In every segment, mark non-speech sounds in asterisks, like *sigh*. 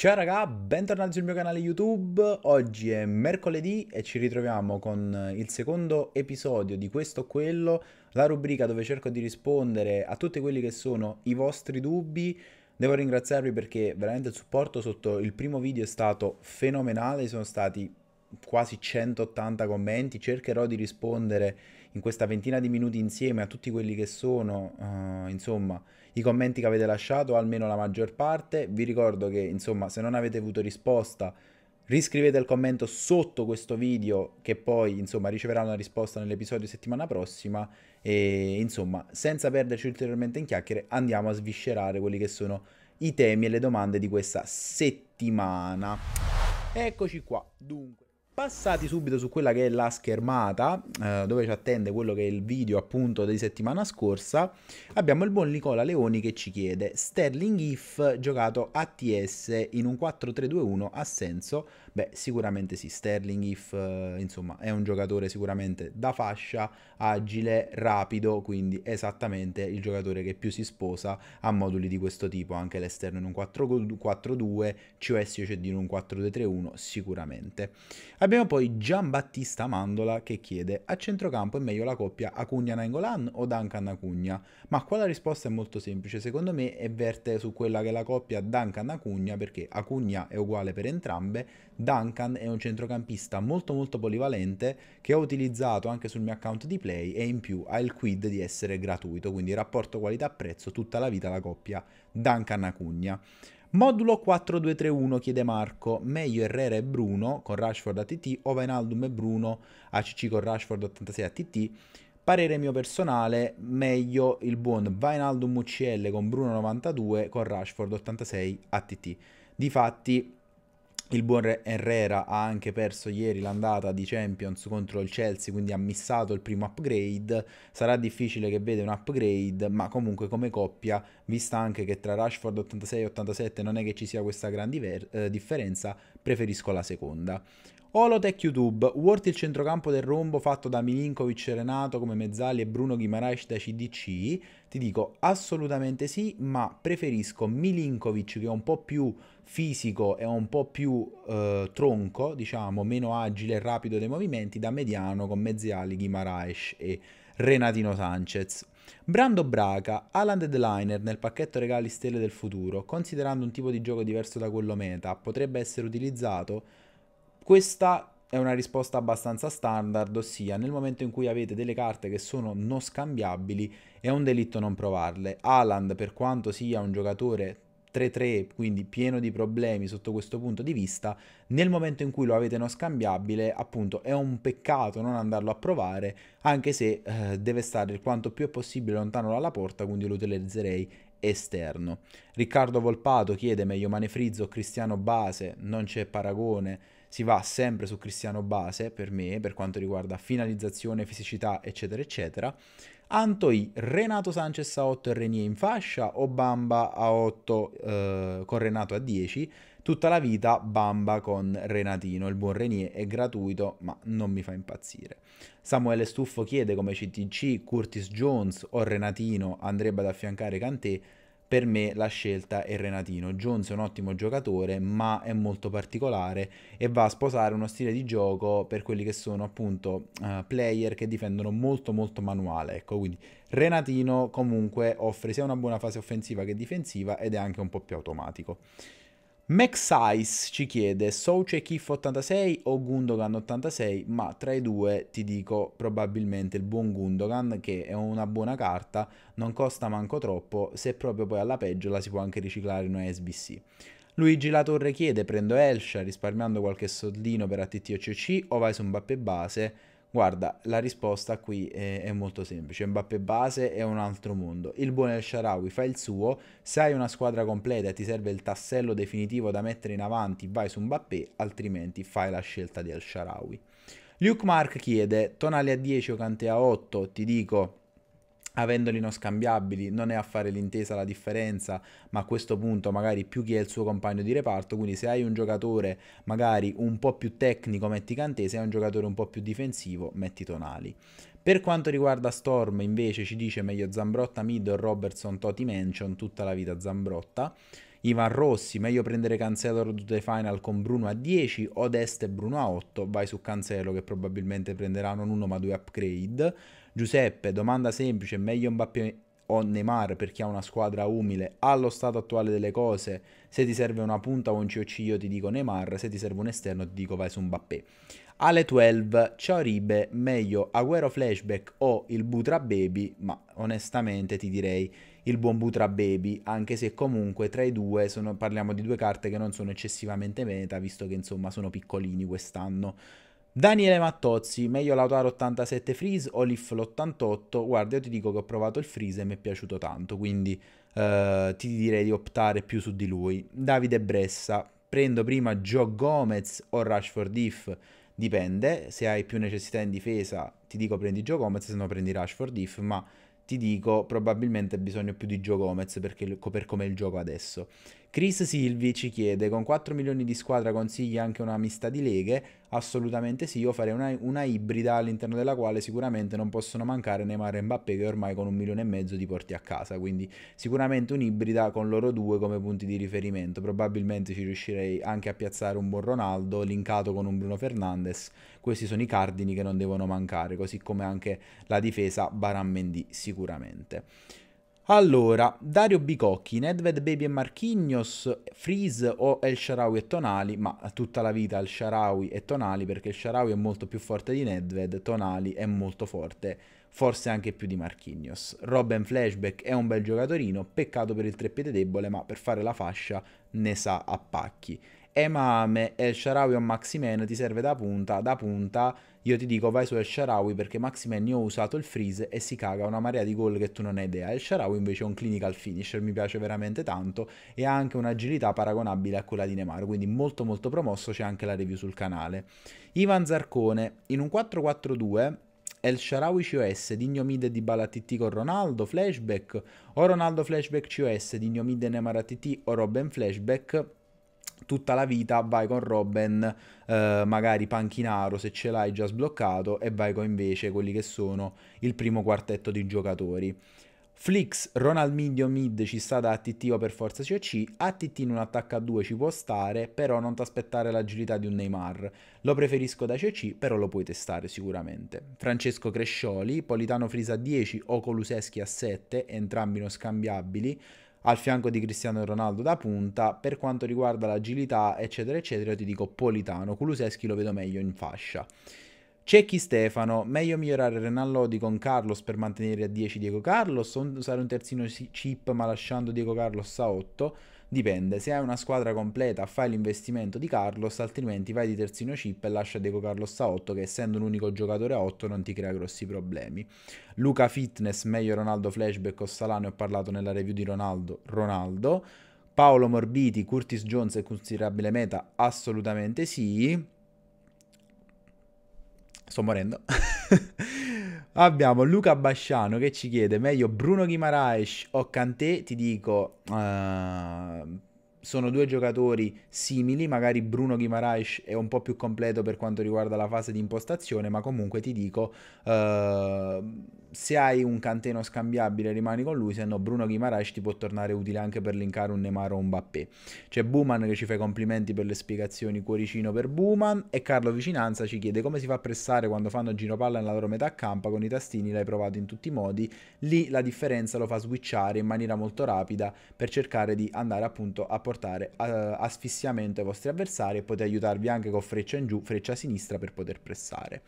Ciao raga, bentornati sul mio canale YouTube, oggi è mercoledì e ci ritroviamo con il secondo episodio di questo o quello, la rubrica dove cerco di rispondere a tutti quelli che sono i vostri dubbi. Devo ringraziarvi perché veramente il supporto sotto il primo video è stato fenomenale, sono stati quasi 180 commenti, cercherò di rispondere in questa ventina di minuti insieme a tutti quelli che sono, uh, insomma, i commenti che avete lasciato, almeno la maggior parte. Vi ricordo che, insomma, se non avete avuto risposta, riscrivete il commento sotto questo video che poi, insomma, riceverà una risposta nell'episodio settimana prossima e, insomma, senza perderci ulteriormente in chiacchiere, andiamo a sviscerare quelli che sono i temi e le domande di questa settimana. Eccoci qua, dunque. Passati subito su quella che è la schermata, eh, dove ci attende quello che è il video appunto di settimana scorsa, abbiamo il buon Nicola Leoni che ci chiede Sterling If giocato ATS in un 4-3-2-1 ha senso? Beh, sicuramente sì, Sterling If, eh, insomma, è un giocatore sicuramente da fascia, agile, rapido, quindi esattamente il giocatore che più si sposa a moduli di questo tipo, anche l'esterno in un 4-4-2, COS c'è di un 4-2-3-1 sicuramente. Abbiamo poi Giambattista Mandola che chiede a centrocampo è meglio la coppia Acugna-Nangolan o Duncan-Acugna? Ma qua la risposta è molto semplice, secondo me è verte su quella che è la coppia Duncan-Acugna perché Acugna è uguale per entrambe, Duncan è un centrocampista molto molto polivalente che ho utilizzato anche sul mio account di play e in più ha il quid di essere gratuito, quindi rapporto qualità-prezzo tutta la vita la coppia Duncan-Acugna. Modulo 4231 chiede Marco, meglio Herrera e Bruno con Rashford ATT o Vainaldum e Bruno ACC con Rashford 86 ATT? Parere mio personale, meglio il buon Vinaldum UCL con Bruno 92 con Rashford 86 ATT. Difatti, il buon Herrera ha anche perso ieri l'andata di Champions contro il Chelsea, quindi ha missato il primo upgrade. Sarà difficile che veda un upgrade, ma comunque come coppia, vista anche che tra Rashford 86 e 87 non è che ci sia questa gran diver- eh, differenza, preferisco la seconda. Olotech YouTube, Wort il centrocampo del rombo fatto da Milinkovic, Renato come mezzali e Bruno Guimaraes da CDC? Ti dico assolutamente sì, ma preferisco Milinkovic che è un po' più fisico e un po' più eh, tronco, diciamo, meno agile e rapido dei movimenti, da mediano con mezzali Guimaraes e Renatino Sanchez. Brando Braca, Alan Deadliner nel pacchetto regali stelle del futuro, considerando un tipo di gioco diverso da quello meta, potrebbe essere utilizzato? Questa è una risposta abbastanza standard, ossia nel momento in cui avete delle carte che sono non scambiabili è un delitto non provarle. Aland, per quanto sia un giocatore 3-3, quindi pieno di problemi sotto questo punto di vista, nel momento in cui lo avete non scambiabile, appunto è un peccato non andarlo a provare, anche se eh, deve stare il quanto più è possibile lontano dalla porta, quindi lo utilizzerei esterno. Riccardo Volpato chiede meglio Manefrizzo o Cristiano Base, non c'è paragone si va sempre su Cristiano Base per me, per quanto riguarda finalizzazione, fisicità, eccetera, eccetera. Antoi, Renato Sanchez a 8 e Renier in fascia, o Bamba a 8 eh, con Renato a 10, tutta la vita Bamba con Renatino, il buon Renier è gratuito ma non mi fa impazzire. Samuele Stuffo chiede come CTC Curtis Jones o Renatino andrebbe ad affiancare Kanté, per me la scelta è Renatino. Jones è un ottimo giocatore, ma è molto particolare e va a sposare uno stile di gioco per quelli che sono appunto uh, player che difendono molto molto manuale. Ecco, quindi Renatino comunque offre sia una buona fase offensiva che difensiva ed è anche un po' più automatico. Max ci chiede Souce Kif 86 o Gundogan 86, ma tra i due ti dico probabilmente il buon Gundogan che è una buona carta, non costa manco troppo, se proprio poi alla peggio la si può anche riciclare in una SBC. Luigi La Torre chiede prendo Elsha risparmiando qualche soldino per ATT o CC o vai su un Mbappé base? Guarda, la risposta qui è, è, molto semplice. Mbappé base è un altro mondo. Il buon El Sharawi fa il suo. Se hai una squadra completa e ti serve il tassello definitivo da mettere in avanti, vai su Mbappé, altrimenti fai la scelta di El Sharawi. Luke Mark chiede: Tonali a 10 o Cante a 8? Ti dico avendoli non scambiabili, non è a fare l'intesa la differenza, ma a questo punto magari più chi è il suo compagno di reparto, quindi se hai un giocatore magari un po' più tecnico metti Kanté, se hai un giocatore un po' più difensivo metti Tonali. Per quanto riguarda Storm invece ci dice meglio Zambrotta, Middle, Robertson, Toti Mansion, tutta la vita Zambrotta. Ivan Rossi, meglio prendere Cancelo Road to the Final con Bruno a 10 o Dest e Bruno a 8, vai su Cancelo che probabilmente prenderà non uno ma due upgrade. Giuseppe, domanda semplice, meglio Mbappé o Neymar per chi ha una squadra umile allo stato attuale delle cose se ti serve una punta o un COC io ti dico Neymar se ti serve un esterno ti dico vai su Mbappé alle 12 ciao Ribe meglio Aguero Flashback o il Butra Baby ma onestamente ti direi il buon Butra Baby anche se comunque tra i due sono, parliamo di due carte che non sono eccessivamente meta visto che insomma sono piccolini quest'anno Daniele Mattozzi, meglio Lautaro 87 Freeze o Leaf l'88? Guarda, io ti dico che ho provato il Freeze e mi è piaciuto tanto, quindi eh, ti direi di optare più su di lui. Davide Bressa, prendo prima Joe Gomez o Rashford If? Dipende, se hai più necessità in difesa ti dico prendi Joe Gomez, se no prendi Rashford If, ma ti dico probabilmente bisogno più di Joe Gomez perché, per come è il gioco adesso. Chris Silvi ci chiede, con 4 milioni di squadra consigli anche una mista di leghe? Assolutamente sì, io farei una, una ibrida all'interno della quale sicuramente non possono mancare Neymar e Mbappé che ormai con un milione e mezzo di porti a casa, quindi sicuramente un'ibrida con loro due come punti di riferimento, probabilmente ci riuscirei anche a piazzare un buon Ronaldo linkato con un Bruno Fernandes, questi sono i cardini che non devono mancare, così come anche la difesa Baran Mendy sicuramente. Allora, Dario Bicocchi, Nedved, Baby e Marchignos, Freeze o El Sharawi e Tonali, ma tutta la vita El Sharawi e Tonali perché El Sharawi è molto più forte di Nedved, Tonali è molto forte, forse anche più di Marchignos. Robin Flashback è un bel giocatorino, peccato per il treppiede debole, ma per fare la fascia ne sa a pacchi. Ema Ame, El Sharawi o Maximen ti serve da punta, da punta io ti dico vai su El Sharawi perché io ho usato il freeze e si caga una marea di gol che tu non hai idea. El Sharawi invece è un clinical finisher, mi piace veramente tanto e ha anche un'agilità paragonabile a quella di Neymar, quindi molto molto promosso, c'è anche la review sul canale. Ivan Zarcone, in un 4-4-2... El Sharawi COS, Digno Dignomide di Balattiti con Ronaldo, flashback, o Ronaldo flashback COS, Digno Mid e Neymar ATT o Robben flashback, tutta la vita vai con Robben, eh, magari panchinaro se ce l'hai già sbloccato, e vai con invece quelli che sono il primo quartetto di giocatori. Flix, Ronald Mindio mid ci sta da ATT o per forza COC, ATT in un attacco a 2 ci può stare, però non ti aspettare l'agilità di un Neymar. Lo preferisco da COC, però lo puoi testare sicuramente. Francesco Crescioli, Politano Frisa a 10 o Coluseschi a 7, entrambi non scambiabili al fianco di Cristiano Ronaldo da punta. Per quanto riguarda l'agilità, eccetera, eccetera, io ti dico Politano. Kuluseschi lo vedo meglio in fascia. C'è chi Stefano, meglio migliorare Renan Lodi con Carlos per mantenere a 10 Diego Carlos, o usare un terzino chip ma lasciando Diego Carlos a 8? Dipende, se hai una squadra completa fai l'investimento di Carlos, altrimenti vai di terzino chip e lascia Diego Carlos a 8 che essendo un unico giocatore a 8 non ti crea grossi problemi. Luca Fitness, meglio Ronaldo flashback o Salane, ho parlato nella review di Ronaldo, Ronaldo. Paolo Morbiti, Curtis Jones è considerabile meta? Assolutamente sì sto morendo. *laughs* Abbiamo Luca Basciano che ci chiede, meglio Bruno Guimaraes o Kanté? Ti dico, uh, sono due giocatori simili, magari Bruno Guimaraes è un po' più completo per quanto riguarda la fase di impostazione, ma comunque ti dico... Uh, se hai un canteno scambiabile rimani con lui, se no Bruno Guimaraes ti può tornare utile anche per linkare un Neymar o un Mbappé. C'è Buman che ci fa i complimenti per le spiegazioni, cuoricino per Buman e Carlo Vicinanza ci chiede come si fa a pressare quando fanno giro palla nella loro metà campo con i tastini, l'hai provato in tutti i modi, lì la differenza lo fa switchare in maniera molto rapida per cercare di andare appunto a portare uh, asfissiamento ai vostri avversari e poter aiutarvi anche con freccia in giù, freccia a sinistra per poter pressare.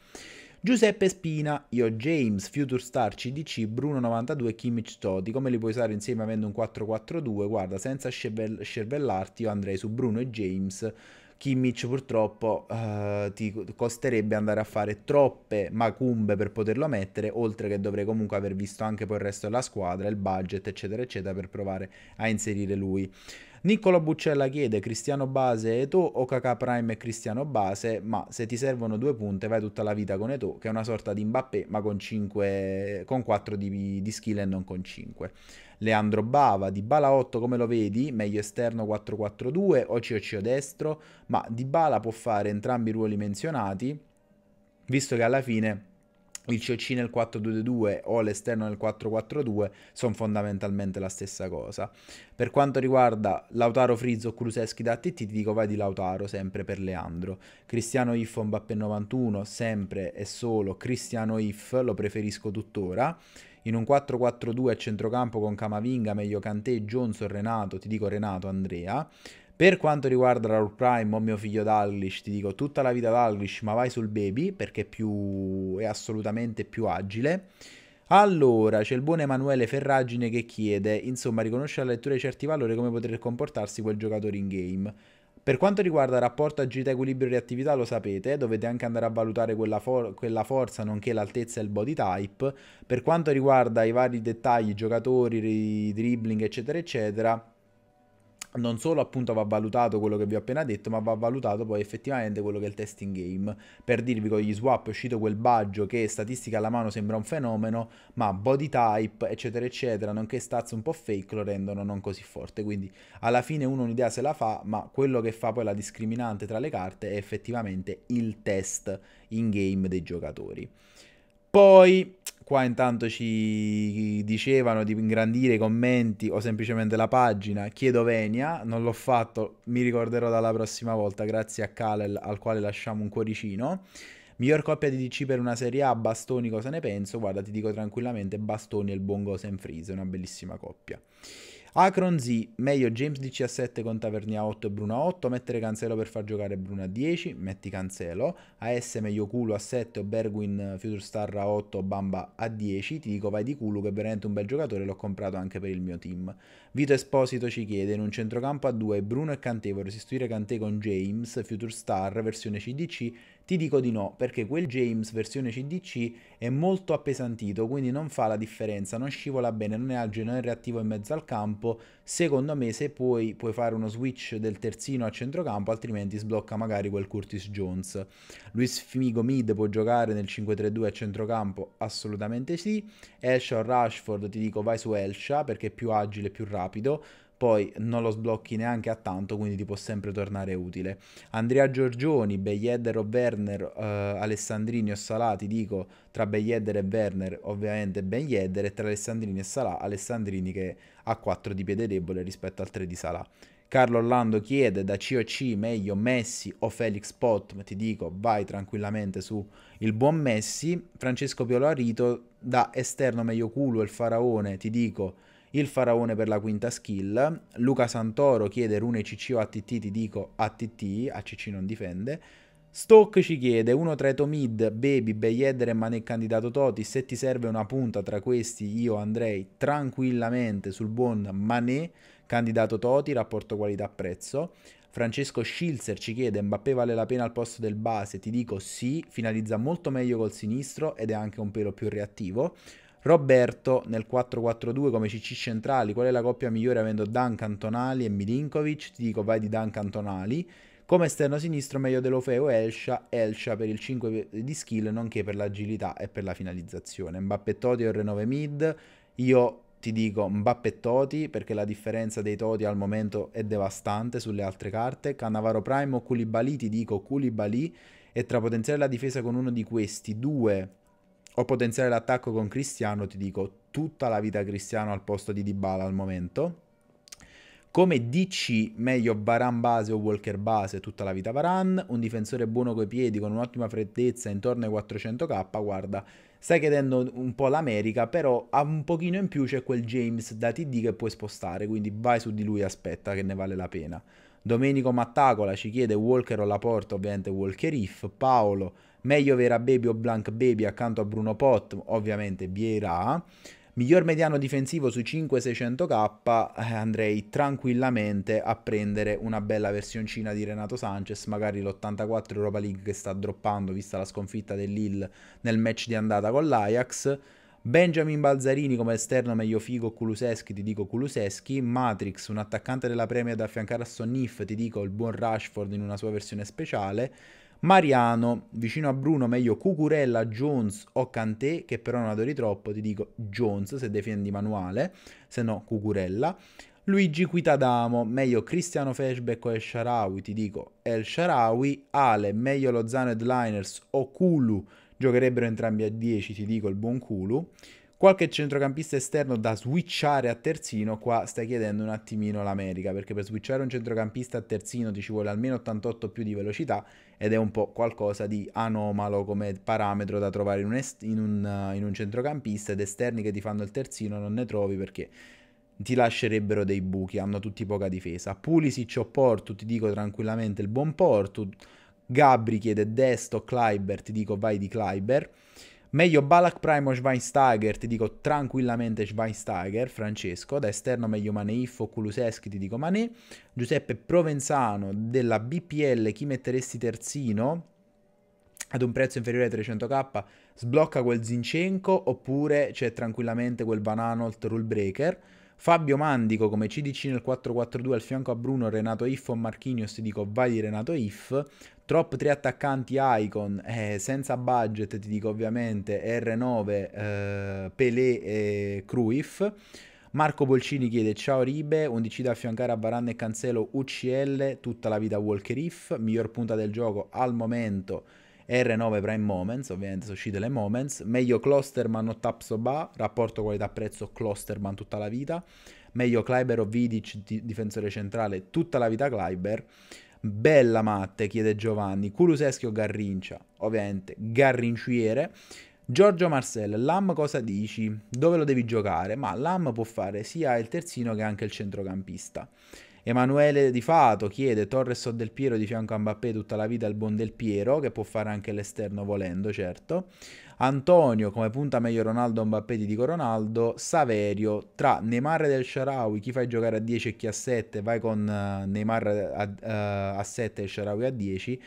Giuseppe Spina, io James, Future Star CDC, Bruno92, Kimmich Toti, come li puoi usare insieme avendo un 4-4-2? Guarda, senza scervellarti io andrei su Bruno e James, Kimmich purtroppo uh, ti costerebbe andare a fare troppe macumbe per poterlo mettere, oltre che dovrei comunque aver visto anche poi il resto della squadra, il budget, eccetera, eccetera, per provare a inserire lui. Niccolo Buccella chiede Cristiano Base e Eto o KK Prime e Cristiano Base, ma se ti servono due punte vai tutta la vita con e Eto, che è una sorta di Mbappé, ma con, 5, con 4 di, di skill e non con 5. Leandro Bava, di Bala 8 come lo vedi, meglio esterno 4-4-2 o COCO destro, ma Di Bala può fare entrambi i ruoli menzionati, visto che alla fine il COC nel 4-2-2 o l'esterno nel 4-4-2 sono fondamentalmente la stessa cosa. Per quanto riguarda Lautaro Frizzo o Kruseschi da TT, ti dico vai di Lautaro sempre per Leandro. Cristiano If o Mbappé 91, sempre e solo Cristiano If, lo preferisco tuttora. In un 4-4-2 a centrocampo con Camavinga, meglio Kanté, Johnson, Renato, ti dico Renato, Andrea. Per quanto riguarda la Rule Prime, o oh mio figlio Dalglish, ti dico tutta la vita Dalglish, ma vai sul baby perché è, più, è assolutamente più agile. Allora, c'è il buon Emanuele Ferragine che chiede, insomma, riconosce alla lettura di certi valori come poter comportarsi quel giocatore in game. Per quanto riguarda il rapporto agilità, equilibrio e reattività, lo sapete, dovete anche andare a valutare quella, for- quella, forza, nonché l'altezza e il body type. Per quanto riguarda i vari dettagli, giocatori, dribbling, eccetera, eccetera, non solo appunto va valutato quello che vi ho appena detto, ma va valutato poi effettivamente quello che è il testing game. Per dirvi con gli swap è uscito quel baggio che statistica alla mano sembra un fenomeno, ma body type, eccetera, eccetera, nonché stats un po' fake lo rendono non così forte. Quindi alla fine uno un'idea se la fa, ma quello che fa poi la discriminante tra le carte è effettivamente il test in game dei giocatori. Poi Qua intanto ci dicevano di ingrandire i commenti o semplicemente la pagina. Chiedo venia, non l'ho fatto, mi ricorderò dalla prossima volta, grazie a Kalel al quale lasciamo un cuoricino. Miglior coppia di DC per una Serie A, Bastoni cosa ne penso? Guarda, ti dico tranquillamente, Bastoni e il buon Gosen Freeze, una bellissima coppia. Akron Z, meglio James 17 con Tavernia 8 e Bruno 8, mettere Cancelo per far giocare Bruno a 10, metti Cancelo, AS meglio culo a 7 o Berguin eh, Future Star a 8 o Bamba a 10, ti dico vai di culo che è veramente un bel giocatore, l'ho comprato anche per il mio team. Vito Esposito ci chiede in un centrocampo a due Bruno e Cantè vorrei sostituire Cantè con James Future Star versione CDC ti dico di no perché quel James versione CDC è molto appesantito quindi non fa la differenza non scivola bene non è agile non è reattivo in mezzo al campo secondo me se puoi puoi fare uno switch del terzino a centrocampo altrimenti sblocca magari quel Curtis Jones Luis Fimigo Mid può giocare nel 5-3-2 a centrocampo assolutamente sì Elshaw Rashford ti dico vai su Elsha perché è più agile più rapido rapido, poi non lo sblocchi neanche a tanto, quindi ti può sempre tornare utile. Andrea Giorgioni, Beyeder o Werner, eh, Alessandrini o Salà, ti dico tra Beyeder e Werner ovviamente Beyeder e tra Alessandrini e Salà, Alessandrini che ha 4 di piede debole rispetto al 3 di Salà. Carlo Orlando chiede da COC meglio Messi o Felix Pot, ma ti dico vai tranquillamente su il buon Messi. Francesco Piolarito da esterno meglio Culo e il Faraone, ti dico il faraone per la quinta skill, Luca Santoro chiede rune CC o ATT, ti dico ATT, ACC non difende, Stock ci chiede uno tra Eto Mid, Baby, Bayeder e Mane candidato Toti, se ti serve una punta tra questi io andrei tranquillamente sul buon Mane, candidato Toti, rapporto qualità-prezzo, Francesco Schilzer ci chiede Mbappé vale la pena al posto del base, ti dico sì, finalizza molto meglio col sinistro ed è anche un pelo più reattivo. Roberto nel 4-4-2 come CC centrali, qual è la coppia migliore avendo Duncan Tonali e Milinkovic? Ti dico vai di Duncan Tonali. Come esterno sinistro meglio Delofeo e Elsha, Elsha per il 5 di skill nonché per l'agilità e per la finalizzazione. Mbappé Toti o R9 Mid, io ti dico Mbappé Toti perché la differenza dei Toti al momento è devastante sulle altre carte. Cannavaro Prime o Culibali, ti dico Culibali e tra potenziare la difesa con uno di questi due o potenziare l'attacco con Cristiano, ti dico tutta la vita Cristiano al posto di Dybala al momento. Come DC, meglio Baran base o Walker base, tutta la vita Baran. Un difensore buono coi piedi, con un'ottima freddezza, intorno ai 400k, guarda, stai chiedendo un po' l'America, però a un pochino in più c'è quel James da TD che puoi spostare, quindi vai su di lui e aspetta che ne vale la pena. Domenico Mattacola ci chiede Walker o Laporta, ovviamente Walker If, Paolo meglio Vera Baby o Blank Baby accanto a Bruno Pot, ovviamente Vieira. Miglior mediano difensivo su 5-600k, eh, andrei tranquillamente a prendere una bella versioncina di Renato Sanchez, magari l'84 Europa League che sta droppando vista la sconfitta dell'Ill nel match di andata con l'Ajax. Benjamin Balzarini come esterno meglio figo Kuluseschi, ti dico Kuluseschi, Matrix, un attaccante della Premier da affiancare a Sonnif, ti dico il buon Rashford in una sua versione speciale, Mariano, vicino a Bruno, meglio Cucurella, Jones o Kanté, che però non adori troppo, ti dico Jones se difendi manuale, se no Cucurella. Luigi Quitadamo, meglio Cristiano Feshback o El Sharawi, ti dico El Sharawi. Ale, meglio Lozano Headliners o Kulu, giocherebbero entrambi a 10, ti dico il buon Kulu. Qualche centrocampista esterno da switchare a terzino, qua stai chiedendo un attimino l'America, perché per switchare un centrocampista a terzino ti ci vuole almeno 88 più di velocità ed è un po' qualcosa di anomalo come parametro da trovare in un, in un, eh, in un centrocampista ed esterni che ti fanno il terzino non ne trovi perché ti lascerebbero dei buchi, hanno tutti poca difesa. Pulisic o Portu, ti dico tranquillamente il buon Porto. Gabri chiede Desto, Kleiber, ti dico vai di Kleiber. Meglio Balak Prime o Schweinsteiger, ti dico tranquillamente Schweinsteiger, Francesco. Da esterno meglio Maneif o Kuluseschi, ti dico Mané. Giuseppe Provenzano della BPL, chi metteresti terzino? Ad un prezzo inferiore ai 300k, sblocca quel Zincenco oppure c'è tranquillamente quel Van Anolt Rule Breaker. Fabio Mandico come CDC nel 4-4-2 al fianco a Bruno, Renato If o ti dico vai di Renato If. Trop 3 attaccanti Icon, eh, senza budget ti dico ovviamente R9, eh, Pelé e Cruyff. Marco Bolcini chiede ciao Ribe, 11 da affiancare a Varane e Cancelo UCL, tutta la vita Walker If, miglior punta del gioco al momento R9 Prime Moments, ovviamente sono uscite le Moments, meglio Klosterman o Tapsoba, rapporto qualità-prezzo Klosterman tutta la vita, meglio Kleiber o Vidic, di- difensore centrale, tutta la vita Kleiber, bella Matte, chiede Giovanni, Kuluseschi o Garrincia, ovviamente Garrinciere, Giorgio Marcel, Lam cosa dici? Dove lo devi giocare? Ma Lam può fare sia il terzino che anche il centrocampista. Emanuele Di Fato chiede Torres o Del Piero di fianco a Mbappé tutta la vita al buon Del Piero, che può fare anche l'esterno volendo, certo. Antonio come punta meglio Ronaldo o Mbappé ti dico Ronaldo. Saverio tra Neymar e del Sharawi, chi fai giocare a 10 e chi a 7, vai con uh, Neymar a, uh, a 7 eh, e Sharawi a 10.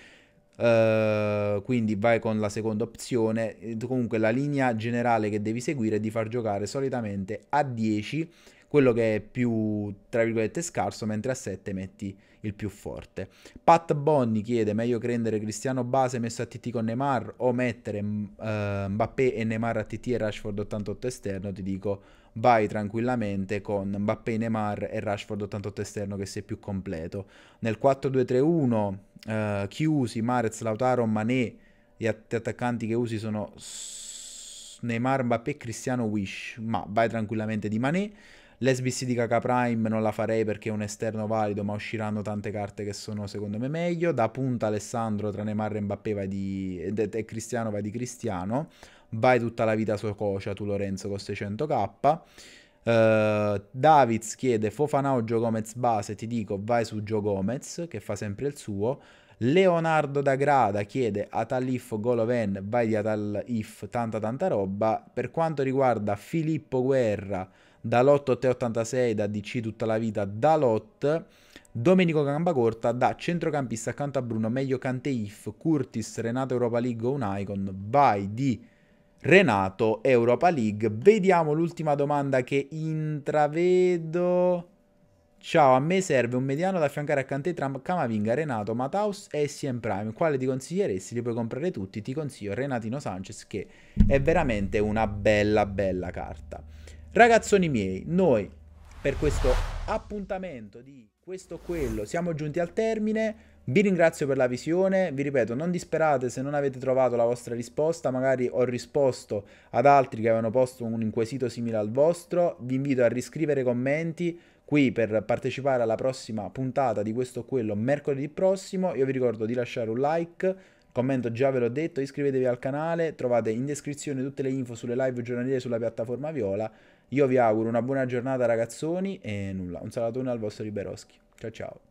Uh, eh, quindi vai con la seconda opzione. Comunque la linea generale che devi seguire è di far giocare solitamente a 10 quello che è più, tra virgolette, scarso, mentre a 7 metti il più forte. Pat Bonni chiede, meglio prendere Cristiano Base messo a TT con Neymar o mettere uh, Mbappé e Neymar a TT e Rashford 88 esterno? Ti dico, vai tranquillamente con Mbappé, Neymar e Rashford 88 esterno che sei più completo. Nel 4-2-3-1, uh, eh, chiusi, Marez, Lautaro, Mané, gli att- attaccanti che usi sono... Neymar, Mbappé, Cristiano, Wish, ma vai tranquillamente di Mané. L'SBC di Kaka Prime non la farei perché è un esterno valido, ma usciranno tante carte che sono secondo me meglio. Da punta Alessandro tra Neymar e Mbappé vai di, e Cristiano vai di Cristiano. Vai tutta la vita su Cocia, tu Lorenzo con 600k. Uh, eh, Davids chiede Fofana o Gio Gomez base, ti dico vai su Gio Gomez che fa sempre il suo. Leonardo da Grada chiede Atalif Goloven, vai di Atalif, tanta tanta roba. Per quanto riguarda Filippo Guerra, Dalot 86 da DC tutta la vita, da Lot, Domenico Gambacorta da centrocampista accanto a Bruno, meglio Cante If, Curtis, Renato Europa League un icon, vai di Renato Europa League. Vediamo l'ultima domanda che intravedo. Ciao, a me serve un mediano da affiancare a Cante Tram, Camavinga, Renato, Mataus e SM Prime. Quale ti consiglieresti? Li puoi comprare tutti. Ti consiglio Renatino Sanchez che è veramente una bella bella carta. Ragazzoni miei, noi per questo appuntamento di questo o quello siamo giunti al termine. Vi ringrazio per la visione, vi ripeto, non disperate se non avete trovato la vostra risposta, magari ho risposto ad altri che avevano posto un inquisito simile al vostro, vi invito a riscrivere commenti qui per partecipare alla prossima puntata di questo o quello mercoledì prossimo, io vi ricordo di lasciare un like, commento già ve l'ho detto, iscrivetevi al canale, trovate in descrizione tutte le info sulle live giornaliere sulla piattaforma Viola io vi auguro una buona giornata ragazzoni e nulla, un salatone al vostro Liberoschi. Ciao ciao.